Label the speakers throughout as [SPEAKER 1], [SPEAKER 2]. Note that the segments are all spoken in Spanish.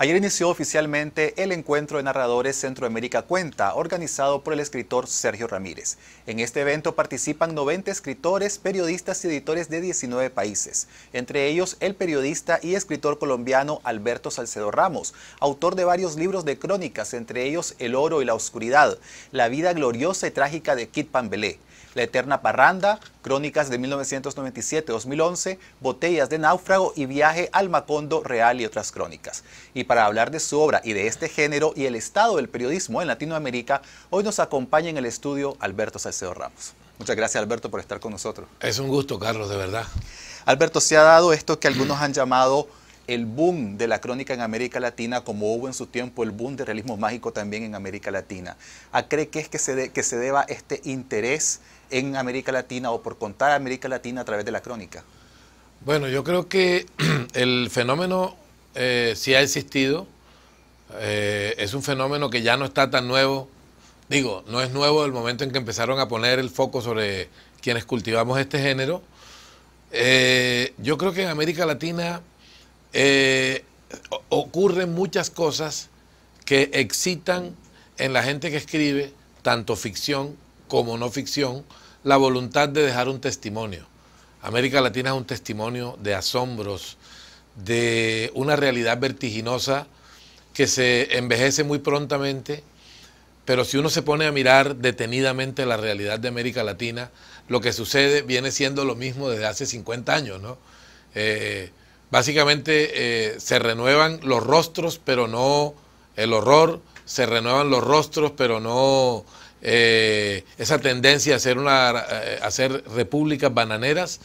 [SPEAKER 1] Ayer inició oficialmente el encuentro de narradores Centroamérica Cuenta, organizado por el escritor Sergio Ramírez. En este evento participan 90 escritores, periodistas y editores de 19 países, entre ellos el periodista y escritor colombiano Alberto Salcedo Ramos, autor de varios libros de crónicas, entre ellos El oro y la oscuridad, La vida gloriosa y trágica de Kit Pambelé. La Eterna Parranda, Crónicas de 1997-2011, Botellas de Náufrago y Viaje al Macondo Real y otras crónicas. Y para hablar de su obra y de este género y el estado del periodismo en Latinoamérica, hoy nos acompaña en el estudio Alberto Salcedo Ramos. Muchas gracias Alberto por estar con nosotros. Es un gusto, Carlos, de verdad. Alberto, se ha dado esto que algunos han llamado el boom de la crónica en América Latina, como hubo en su tiempo el boom de realismo mágico también en América Latina. ¿A cree que es que se, que se deba este interés en América Latina o por contar América Latina a través de la crónica?
[SPEAKER 2] Bueno, yo creo que el fenómeno eh, sí ha existido. Eh, es un fenómeno que ya no está tan nuevo. Digo, no es nuevo el momento en que empezaron a poner el foco sobre quienes cultivamos este género. Eh, yo creo que en América Latina ocurren muchas cosas que excitan en la gente que escribe, tanto ficción como no ficción, la voluntad de dejar un testimonio. América Latina es un testimonio de asombros, de una realidad vertiginosa que se envejece muy prontamente, pero si uno se pone a mirar detenidamente la realidad de América Latina, lo que sucede viene siendo lo mismo desde hace 50 años, ¿no? Eh, básicamente eh, se renuevan los rostros, pero no el horror, se renuevan los rostros, pero no eh, esa tendencia a hacer, una, eh, repúblicas bananeras.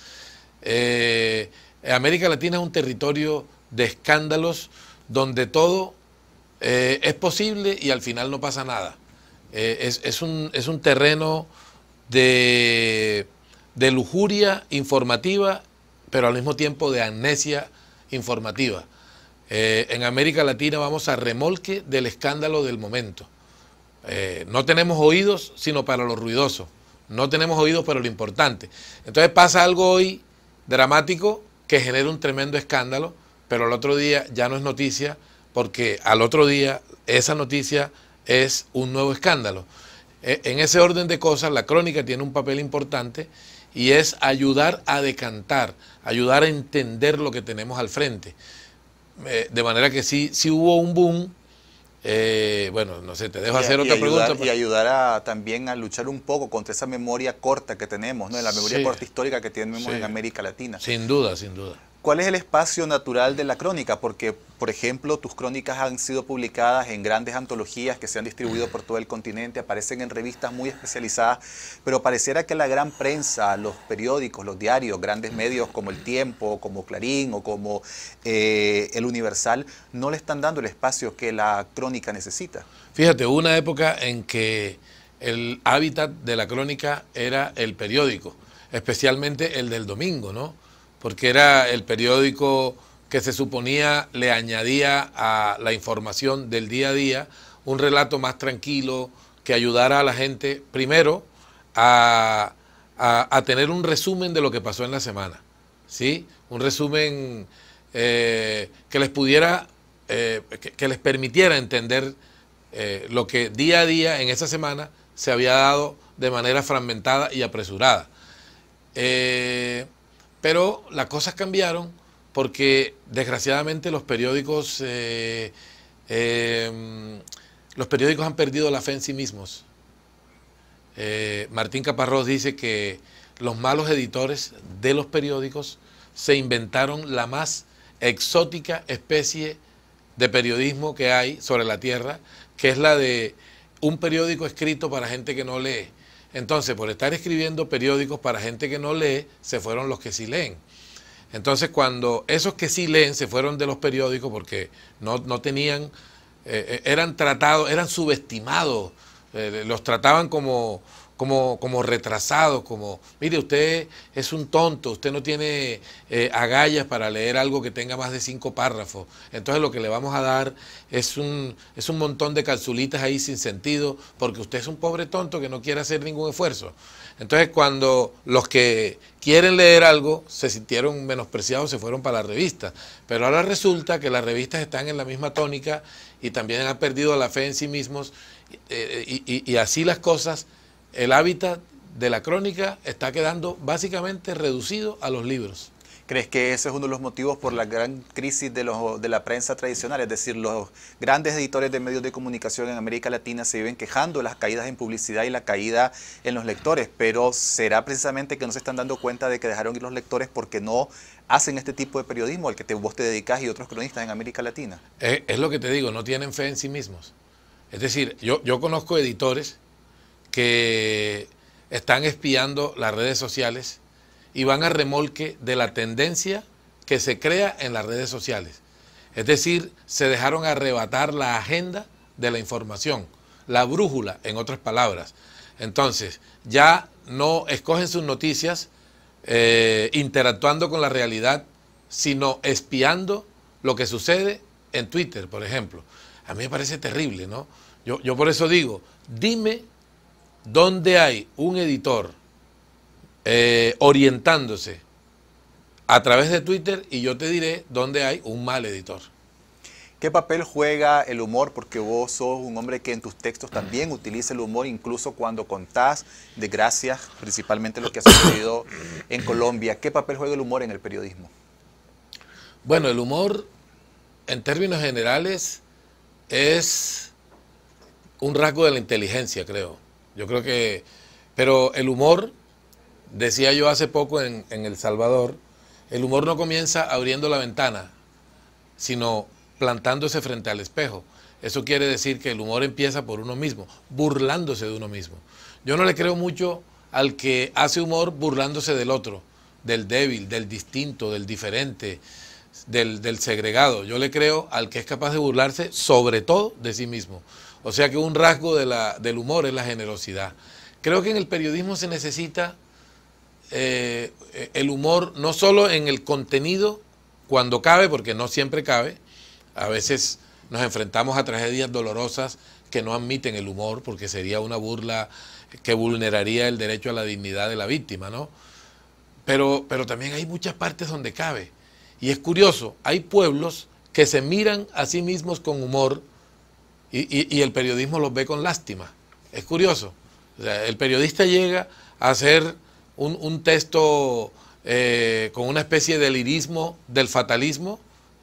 [SPEAKER 2] Eh, América Latina es un territorio de escándalos donde todo es posible y al final no pasa nada. Es, un, es un terreno de, lujuria informativa, pero al mismo tiempo de amnesia informativa. en América Latina vamos a remolque del escándalo del momento. Eh, no tenemos oídos sino para lo ruidoso. No tenemos oídos para lo importante. Entonces pasa algo hoy dramático que genera un tremendo escándalo, pero al otro día ya no es noticia porque al otro día esa noticia es un nuevo escándalo. Eh, en ese orden de cosas, la crónica tiene un papel importante y es ayudar a decantar, ayudar a entender lo que tenemos al frente. Eh, de manera que si hubo un boom
[SPEAKER 1] eh, bueno, no sé, te dejo hacer otra pregunta. Pues. Y ayudará también a luchar un poco contra esa memoria corta que tenemos, ¿no? La memoria corta histórica que tenemos en América Latina. Sin duda, sin duda. ¿Cuál es el espacio natural de la crónica? Porque, por ejemplo, tus crónicas han sido publicadas en grandes antologías que se han distribuido por todo el continente, aparecen en revistas muy especializadas, pero pareciera que la gran prensa, los periódicos, los diarios, grandes medios como El Tiempo, como Clarín o como eh, El Universal, no le están dando el espacio que la crónica necesita.
[SPEAKER 2] Fíjate, hubo una época en que el hábitat de la crónica era el periódico, especialmente el del domingo, ¿no? porque era el periódico que se suponía le añadía a la información del día a día un relato más tranquilo que ayudara a la gente, primero, a, tener un resumen de lo que pasó en la semana, ¿sí? Un resumen eh, que les pudiera, eh, que, les permitiera entender eh, lo que día a día en esa semana se había dado de manera fragmentada y apresurada. Pero las cosas cambiaron porque desgraciadamente los periódicos, eh, eh, los periódicos han perdido la fe en sí mismos. Eh, Martín Caparrós dice que los malos editores de los periódicos se inventaron la más exótica especie de periodismo que hay sobre la tierra, que es la de un periódico escrito para gente que no lee. Entonces, por estar escribiendo periódicos para gente que no lee, se fueron los que sí leen. Entonces, cuando esos que sí leen se fueron de los periódicos porque no, no tenían, eh, eh, eran tratados, eran subestimados, eh, los trataban como, como, como retrasado, como, mire, usted es un tonto, usted no tiene eh, agallas para leer algo que tenga más de cinco párrafos. Entonces lo que le vamos a dar es un, es un montón de calzulitas ahí sin sentido, porque usted es un pobre tonto que no quiere hacer ningún esfuerzo. Entonces cuando los que quieren leer algo se sintieron menospreciados, se fueron para la revista. Pero ahora resulta que las revistas están en la misma tónica y también han perdido la fe en sí mismos eh, eh, y, y así las cosas el hábitat de la crónica está quedando básicamente reducido a los
[SPEAKER 1] libros. ¿Crees que ese es uno de los motivos por la gran crisis de, los, de la prensa tradicional? Es decir, los grandes editores de medios de comunicación en América Latina se viven quejando de las caídas en publicidad y la caída en los lectores, pero ¿será precisamente que no se están dando cuenta de que dejaron ir los lectores porque no hacen este tipo de periodismo al que te, vos te dedicas y otros cronistas en América Latina?
[SPEAKER 2] Eh, es, lo que te digo, no tienen fe en sí mismos. Es decir, yo, yo conozco editores que están espiando las redes sociales y van a remolque de la tendencia que se crea en las redes sociales. Es decir, se dejaron arrebatar la agenda de la información, la brújula, en otras palabras. Entonces, ya no escogen sus noticias eh, interactuando con la realidad, sino espiando lo que sucede en Twitter, por ejemplo. A mí me parece terrible, ¿no? Yo, yo por eso digo, dime donde hay un editor eh, orientándose a través de Twitter y
[SPEAKER 1] yo te diré dónde hay un mal editor. ¿Qué papel juega el humor? Porque vos sos un hombre que en tus textos también utiliza el humor, incluso cuando contás desgracias, principalmente lo que ha sucedido en Colombia. ¿Qué papel juega el humor en el periodismo? Bueno,
[SPEAKER 2] el humor, en términos generales, es un rasgo de la inteligencia, creo. Yo creo que, pero el humor, decía yo hace poco en, El Salvador, el humor no comienza abriendo la ventana, sino plantándose frente al espejo. Eso quiere decir que el humor empieza por uno mismo, burlándose de uno mismo. Yo no le creo mucho al que hace humor burlándose del otro, del débil, del distinto, del diferente, del segregado. Yo le creo al que es capaz de burlarse sobre todo de sí mismo. O sea que un rasgo del humor es la generosidad. Creo que en el periodismo se necesita eh, el humor no solo en el contenido, cuando cabe, porque no siempre cabe, a veces nos enfrentamos a tragedias dolorosas que no admiten el humor, porque sería una burla que vulneraría el derecho a la dignidad de la víctima, ¿no? Pero, pero también hay muchas partes donde cabe. Y es curioso, hay pueblos que se miran a sí mismos con humor, y, el periodismo los ve con lástima. Es curioso. el periodista llega a hacer un, texto eh, con una especie de lirismo del fatalismo,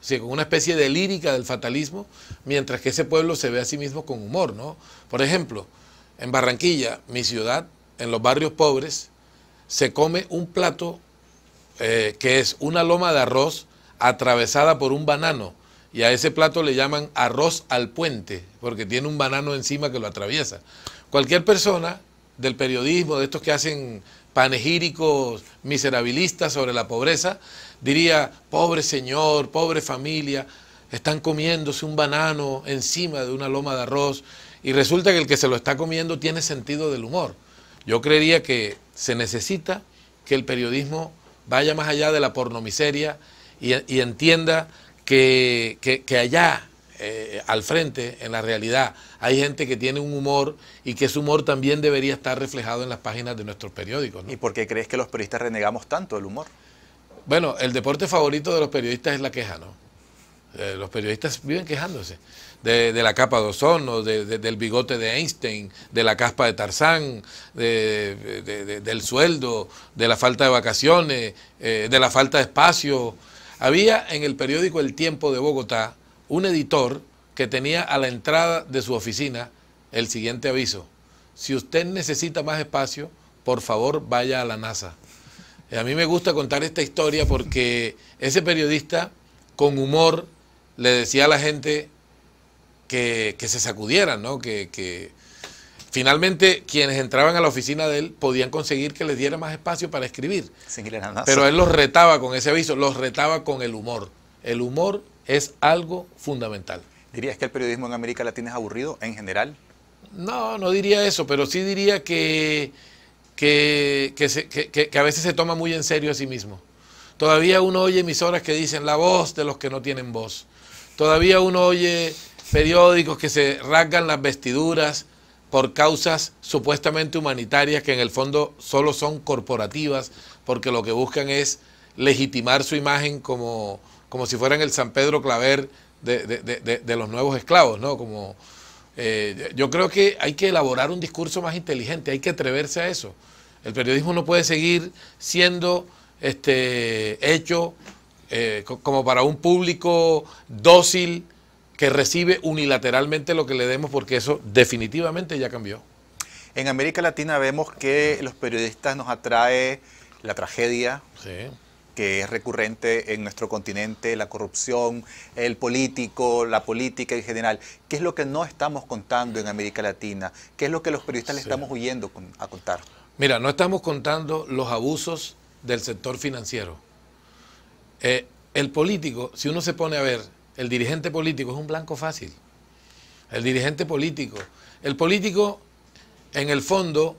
[SPEAKER 2] con una especie de lírica del fatalismo, mientras que ese pueblo se ve a sí mismo con humor, ¿no? Por ejemplo, en Barranquilla, mi ciudad, en los barrios pobres, se come un plato eh, que es una loma de arroz atravesada por un banano y a ese plato le llaman arroz al puente, porque tiene un banano encima que lo atraviesa. Cualquier persona del periodismo, de estos que hacen panegíricos miserabilistas sobre la pobreza, diría, pobre señor, pobre familia, están comiéndose un banano encima de una loma de arroz y resulta que el que se lo está comiendo tiene sentido del humor. Yo creería que se necesita que el periodismo vaya más allá de la pornomiseria y, y entienda que, allá eh, al frente, en la realidad, hay gente que tiene un humor y que ese humor también debería estar reflejado en las páginas de nuestros periódicos. ¿Y por qué crees que los periodistas renegamos tanto el humor? Bueno, el deporte favorito de los periodistas es la queja, ¿no? Eh, los periodistas viven quejándose de, la capa de ozono, de, del bigote de Einstein, de la caspa de Tarzán, del sueldo, de la falta de vacaciones, eh, de la falta de espacio. Había en el periódico El Tiempo de Bogotá un editor que tenía a la entrada de su oficina el siguiente aviso. Si usted necesita más espacio, por favor vaya a la NASA. Eh, a mí me gusta contar esta historia porque ese periodista con humor le decía a la gente que, se sacudieran, ¿no? que, que, Finalmente, quienes entraban a la oficina de él podían conseguir que les diera más espacio para escribir. Pero él los retaba con ese aviso, los retaba con el humor. El humor es algo fundamental.
[SPEAKER 1] ¿Dirías que el periodismo en América Latina es aburrido en general?
[SPEAKER 2] No, no diría eso, pero sí diría que, que, que a veces se toma muy en serio a sí mismo. Todavía uno oye emisoras que dicen la voz de los que no tienen voz. Todavía uno oye periódicos que se rasgan las vestiduras por causas supuestamente humanitarias que en el fondo solo son corporativas, porque lo que buscan es legitimar su imagen como, como si fueran el San Pedro Claver de, los nuevos esclavos, ¿no? Como, eh, yo creo que hay que elaborar un discurso más inteligente, hay que atreverse a eso. El periodismo no puede seguir siendo este, hecho eh, como para un público dócil, que recibe unilateralmente lo que le demos, porque eso definitivamente ya cambió. En América
[SPEAKER 1] Latina vemos que los periodistas nos atrae la tragedia, que es recurrente en nuestro continente, la corrupción, el político, la política en general. ¿Qué es lo que no estamos contando en América Latina? ¿Qué es lo que los periodistas le estamos huyendo a contar?
[SPEAKER 2] Mira, no estamos contando los abusos del sector financiero. Eh, el político, si uno se pone a ver el dirigente político es un blanco fácil. El dirigente político. El político, en el fondo,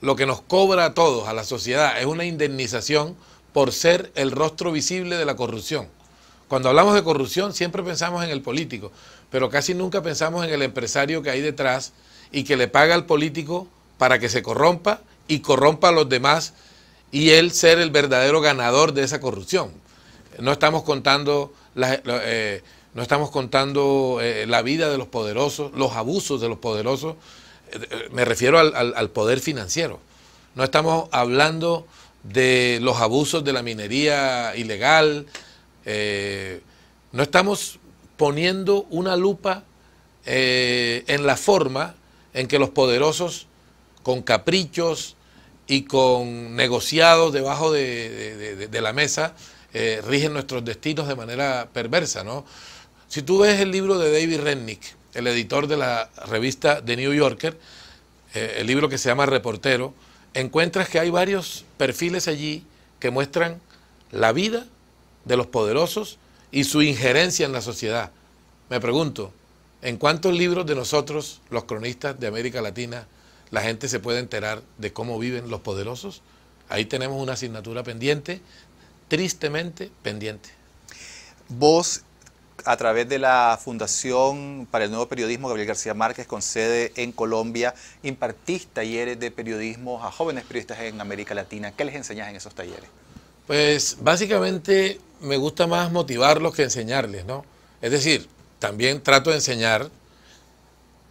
[SPEAKER 2] lo que nos cobra a todos, a la sociedad, es una indemnización por ser el rostro visible de la corrupción. Cuando hablamos de corrupción siempre pensamos en el político, pero casi nunca pensamos en el empresario que hay detrás y que le paga al político para que se corrompa y corrompa a los demás y él ser el verdadero ganador de esa corrupción. No estamos contando eh, no estamos contando eh, la vida de los poderosos, los abusos de los poderosos, eh, me refiero al, poder financiero. No estamos hablando de los abusos de la minería ilegal, no estamos poniendo una lupa en la forma en que los poderosos, con caprichos y con negociados debajo de, de, de la mesa, eh, rigen nuestros destinos de manera perversa, ¿no? Si tú ves el libro de David Rennick, el editor de la revista The New Yorker, eh, el libro que se llama Reportero, encuentras que hay varios perfiles allí que muestran la vida de los poderosos y su injerencia en la sociedad. Me pregunto, ¿en cuántos libros de nosotros, los cronistas de América Latina, la gente se puede enterar de cómo viven los poderosos? Ahí tenemos una asignatura pendiente, tristemente pendiente. Vos,
[SPEAKER 1] a través de la Fundación para el Nuevo Periodismo Gabriel García Márquez, con sede en Colombia, impartís talleres de periodismo a jóvenes periodistas en América Latina. ¿Qué les enseñás en esos talleres?
[SPEAKER 2] Pues básicamente me gusta más motivarlos que enseñarles, ¿no? Es decir, también trato de enseñar,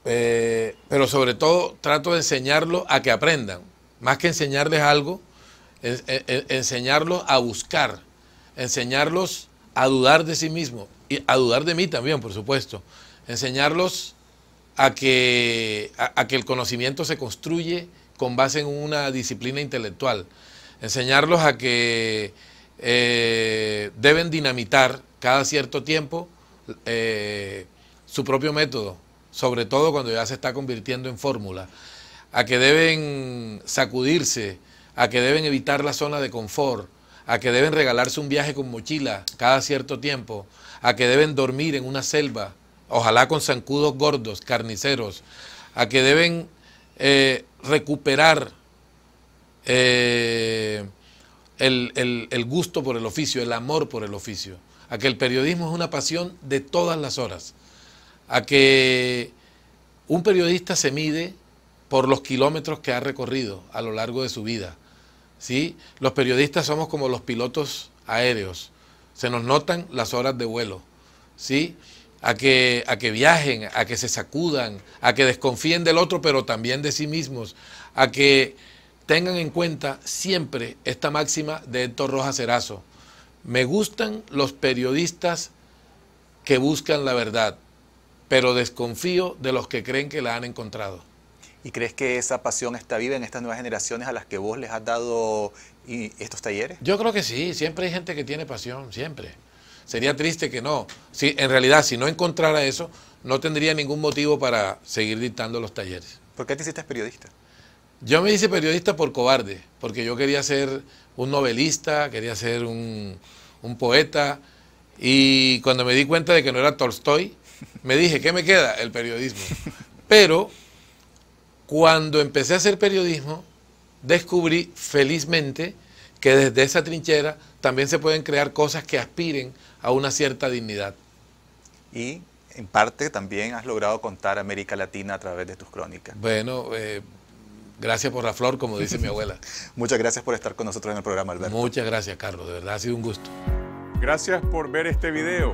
[SPEAKER 2] eh, pero sobre todo trato de enseñarlos a que aprendan. Más que enseñarles algo, enseñarlos a buscar, enseñarlos a dudar de sí mismo y a dudar de mí también, por supuesto, enseñarlos a que, que el conocimiento se construye con base en una disciplina intelectual, enseñarlos a que eh, deben dinamitar cada cierto tiempo eh, su propio método, sobre todo cuando ya se está convirtiendo en fórmula, a que deben sacudirse a que deben evitar la zona de confort, a que deben regalarse un viaje con mochila cada cierto tiempo, a que deben dormir en una selva, ojalá con zancudos gordos, carniceros, a que deben eh, recuperar eh, el gusto por el oficio, el amor por el oficio, a que el periodismo es una pasión de todas las horas, a que un periodista se mide por los kilómetros que ha recorrido a lo largo de su vida, los periodistas somos como los pilotos aéreos. Se nos notan las horas de vuelo, ¿sí? A que, a que viajen, a que se sacudan, a que desconfíen del otro, pero también de sí mismos, a que tengan en cuenta siempre esta máxima de Héctor Rojas Cerazo. Me gustan los periodistas que buscan la verdad,
[SPEAKER 1] pero desconfío de los que creen que la han encontrado. ¿Y crees que esa pasión está viva en estas nuevas generaciones a las que vos les has dado estos talleres?
[SPEAKER 2] Yo creo que sí, siempre hay gente que tiene pasión, siempre. Sería triste que no. Si, en realidad, si no encontrara eso, no tendría ningún motivo para seguir dictando los talleres. ¿Por qué te hiciste periodista? Yo me hice periodista por cobarde, porque yo quería ser un novelista, quería ser un, un poeta, y cuando me di cuenta de que no era Tolstoy, me dije, ¿qué me queda? El periodismo. Pero cuando empecé a hacer periodismo, descubrí felizmente que desde esa trinchera también se
[SPEAKER 1] pueden crear cosas que aspiren a una cierta dignidad. Y en parte también has logrado contar América Latina a través de tus crónicas.
[SPEAKER 2] Bueno, eh, gracias por la flor, como dice mi abuela. Muchas gracias por estar con nosotros en el programa, Alberto. Muchas gracias, Carlos. De verdad ha sido un gusto. Gracias por ver este video.